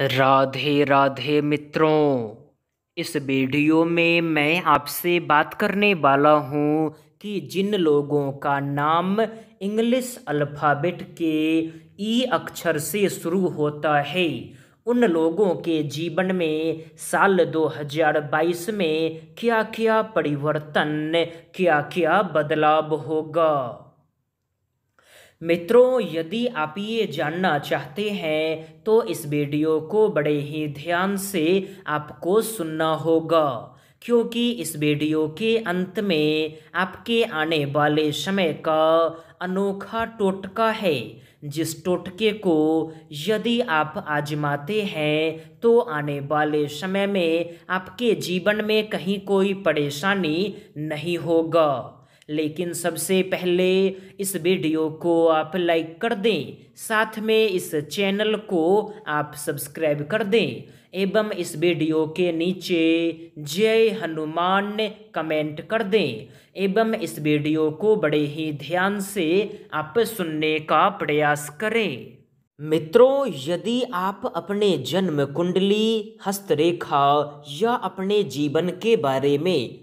राधे राधे मित्रों इस वीडियो में मैं आपसे बात करने वाला हूँ कि जिन लोगों का नाम इंग्लिश अल्फ़ाबेट के ई अक्षर से शुरू होता है उन लोगों के जीवन में साल 2022 में क्या क्या परिवर्तन क्या क्या बदलाव होगा मित्रों यदि आप ये जानना चाहते हैं तो इस वीडियो को बड़े ही ध्यान से आपको सुनना होगा क्योंकि इस वीडियो के अंत में आपके आने वाले समय का अनोखा टोटका है जिस टोटके को यदि आप आजमाते हैं तो आने वाले समय में आपके जीवन में कहीं कोई परेशानी नहीं होगा लेकिन सबसे पहले इस वीडियो को आप लाइक कर दें साथ में इस चैनल को आप सब्सक्राइब कर दें एवं इस वीडियो के नीचे जय हनुमान कमेंट कर दें एवं इस वीडियो को बड़े ही ध्यान से आप सुनने का प्रयास करें मित्रों यदि आप अपने जन्म कुंडली हस्तरेखा या अपने जीवन के बारे में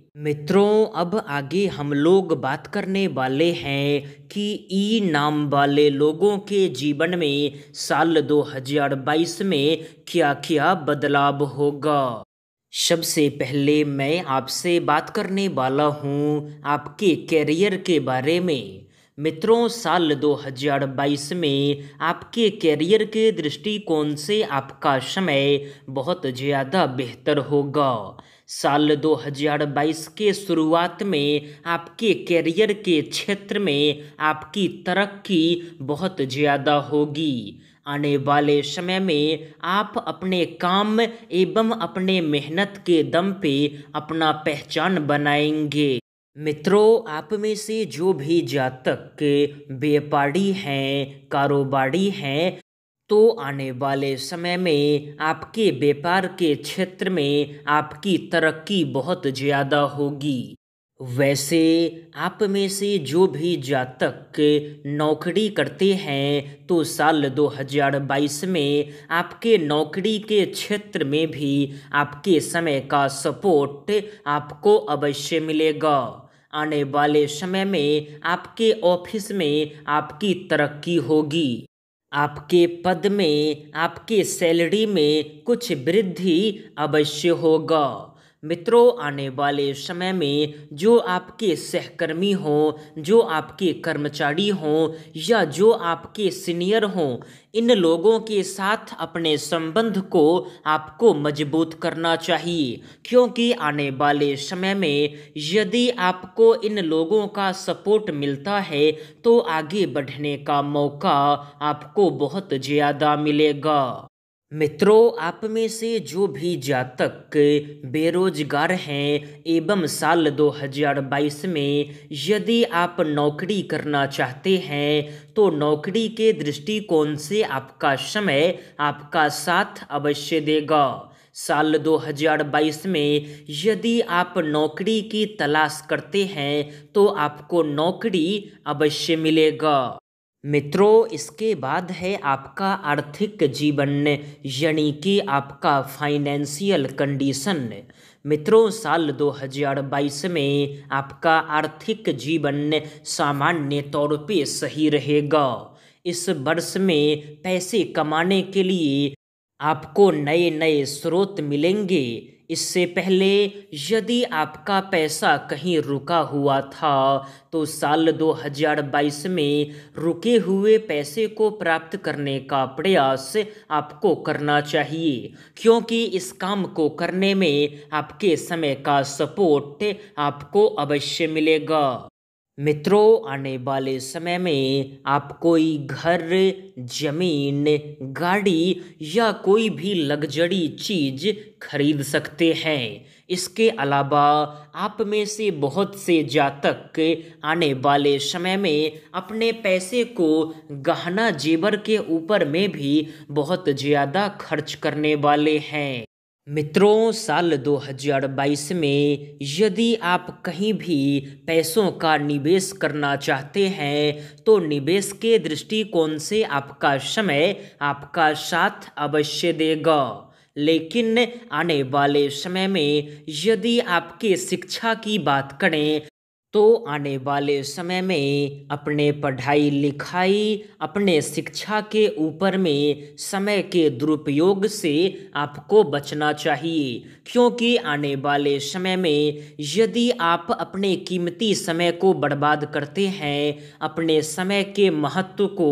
मित्रों अब आगे हम लोग बात करने वाले हैं कि ई नाम वाले लोगों के जीवन में साल 2022 में क्या क्या बदलाव होगा सबसे पहले मैं आपसे बात करने वाला हूँ आपके कैरियर के बारे में मित्रों साल 2022 में आपके करियर के दृष्टिकोण से आपका समय बहुत ज़्यादा बेहतर होगा साल 2022 के शुरुआत में आपके कैरियर के क्षेत्र में आपकी तरक्की बहुत ज़्यादा होगी आने वाले समय में आप अपने काम एवं अपने मेहनत के दम पे अपना पहचान बनाएंगे मित्रों आप में से जो भी जातक के व्यापारी हैं कारोबारी हैं तो आने वाले समय में आपके व्यापार के क्षेत्र में आपकी तरक्की बहुत ज़्यादा होगी वैसे आप में से जो भी जातक नौकरी करते हैं तो साल 2022 में आपके नौकरी के क्षेत्र में भी आपके समय का सपोर्ट आपको अवश्य मिलेगा आने वाले समय में आपके ऑफिस में आपकी तरक्की होगी आपके पद में आपके सैलरी में कुछ वृद्धि अवश्य होगा मित्रों आने वाले समय में जो आपके सहकर्मी हों जो आपके कर्मचारी हों या जो आपके सीनियर हों इन लोगों के साथ अपने संबंध को आपको मजबूत करना चाहिए क्योंकि आने वाले समय में यदि आपको इन लोगों का सपोर्ट मिलता है तो आगे बढ़ने का मौका आपको बहुत ज़्यादा मिलेगा मित्रों आप में से जो भी जातक बेरोजगार हैं एवं साल 2022 में यदि आप नौकरी करना चाहते हैं तो नौकरी के दृष्टिकोण से आपका समय आपका साथ अवश्य देगा साल 2022 में यदि आप नौकरी की तलाश करते हैं तो आपको नौकरी अवश्य मिलेगा मित्रों इसके बाद है आपका आर्थिक जीवन यानी कि आपका फाइनेंशियल कंडीशन मित्रों साल 2022 में आपका आर्थिक जीवन सामान्य तौर पे सही रहेगा इस वर्ष में पैसे कमाने के लिए आपको नए नए स्रोत मिलेंगे इससे पहले यदि आपका पैसा कहीं रुका हुआ था तो साल 2022 में रुके हुए पैसे को प्राप्त करने का प्रयास आपको करना चाहिए क्योंकि इस काम को करने में आपके समय का सपोर्ट आपको अवश्य मिलेगा मित्रों आने वाले समय में आप कोई घर ज़मीन गाड़ी या कोई भी लग्जरी चीज़ खरीद सकते हैं इसके अलावा आप में से बहुत से जातक आने वाले समय में अपने पैसे को गहना जेवर के ऊपर में भी बहुत ज़्यादा खर्च करने वाले हैं मित्रों साल 2022 में यदि आप कहीं भी पैसों का निवेश करना चाहते हैं तो निवेश के दृष्टिकोण से आपका समय आपका साथ अवश्य देगा लेकिन आने वाले समय में यदि आपके शिक्षा की बात करें तो आने वाले समय में अपने पढ़ाई लिखाई अपने शिक्षा के ऊपर में समय के दुरुपयोग से आपको बचना चाहिए क्योंकि आने वाले समय में यदि आप अपने कीमती समय को बर्बाद करते हैं अपने समय के महत्व को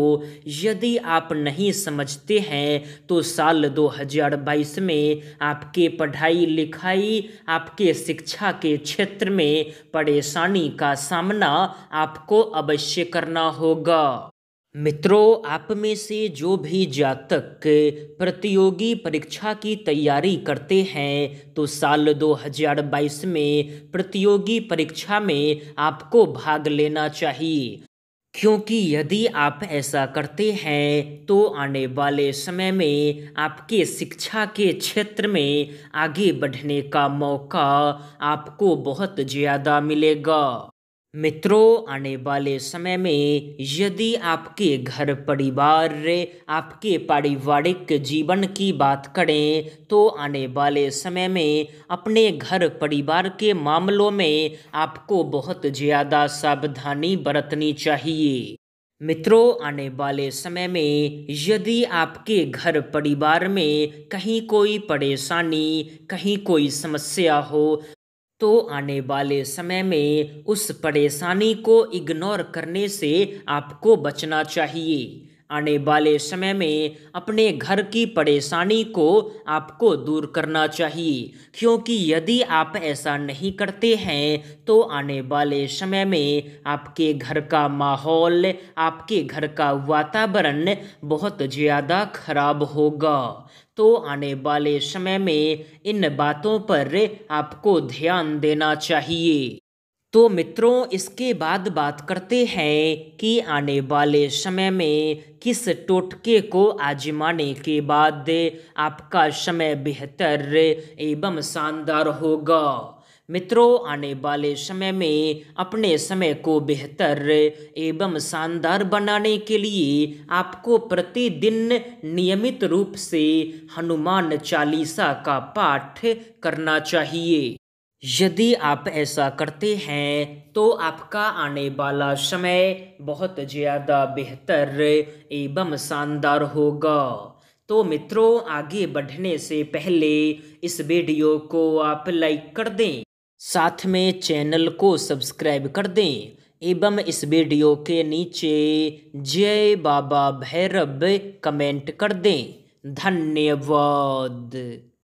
यदि आप नहीं समझते हैं तो साल 2022 में आपके पढ़ाई लिखाई आपके शिक्षा के क्षेत्र में परेशानी का सामना आपको अवश्य करना होगा मित्रों आप में से जो भी जातक प्रतियोगी परीक्षा की तैयारी करते हैं तो साल 2022 में प्रतियोगी परीक्षा में आपको भाग लेना चाहिए क्योंकि यदि आप ऐसा करते हैं तो आने वाले समय में आपके शिक्षा के क्षेत्र में आगे बढ़ने का मौका आपको बहुत ज़्यादा मिलेगा मित्रों आने वाले समय में यदि आपके घर परिवार आपके पारिवारिक जीवन की बात करें तो आने वाले समय में अपने घर परिवार के मामलों में आपको बहुत ज़्यादा सावधानी बरतनी चाहिए मित्रों आने वाले समय में यदि आपके घर परिवार में कहीं कोई परेशानी कहीं कोई समस्या हो तो आने वाले समय में उस परेशानी को इग्नोर करने से आपको बचना चाहिए आने वाले समय में अपने घर की परेशानी को आपको दूर करना चाहिए क्योंकि यदि आप ऐसा नहीं करते हैं तो आने वाले समय में आपके घर का माहौल आपके घर का वातावरण बहुत ज़्यादा खराब होगा तो आने वाले समय में इन बातों पर आपको ध्यान देना चाहिए तो मित्रों इसके बाद बात करते हैं कि आने वाले समय में किस टोटके को आजमाने के बाद आपका समय बेहतर एवं शानदार होगा मित्रों आने वाले समय में अपने समय को बेहतर एवं शानदार बनाने के लिए आपको प्रतिदिन नियमित रूप से हनुमान चालीसा का पाठ करना चाहिए यदि आप ऐसा करते हैं तो आपका आने वाला समय बहुत ज़्यादा बेहतर एवं शानदार होगा तो मित्रों आगे बढ़ने से पहले इस वीडियो को आप लाइक कर दें साथ में चैनल को सब्सक्राइब कर दें एवं इस वीडियो के नीचे जय बाबा भैरव कमेंट कर दें धन्यवाद